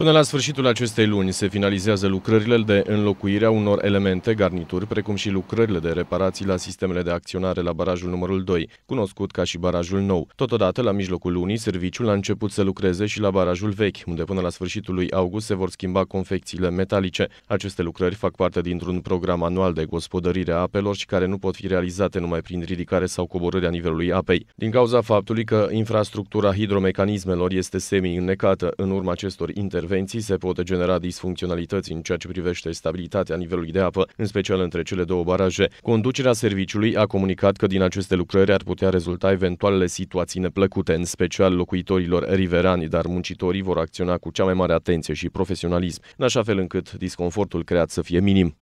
Până la sfârșitul acestei luni se finalizează lucrările de înlocuire a unor elemente, garnituri, precum și lucrările de reparații la sistemele de acționare la barajul numărul 2, cunoscut ca și barajul nou. Totodată, la mijlocul lunii, serviciul a început să lucreze și la barajul vechi, unde până la sfârșitul lui august se vor schimba confecțiile metalice. Aceste lucrări fac parte dintr-un program anual de gospodărire a apelor și care nu pot fi realizate numai prin ridicare sau coborârea nivelului apei. Din cauza faptului că infrastructura hidromecanismelor este semi-înnecată în urma acestor intervenții, intervenții se pot genera disfuncționalități în ceea ce privește stabilitatea nivelului de apă, în special între cele două baraje. Conducerea serviciului a comunicat că din aceste lucrări ar putea rezulta eventualele situații neplăcute, în special locuitorilor riverani, dar muncitorii vor acționa cu cea mai mare atenție și profesionalism, în așa fel încât disconfortul creat să fie minim.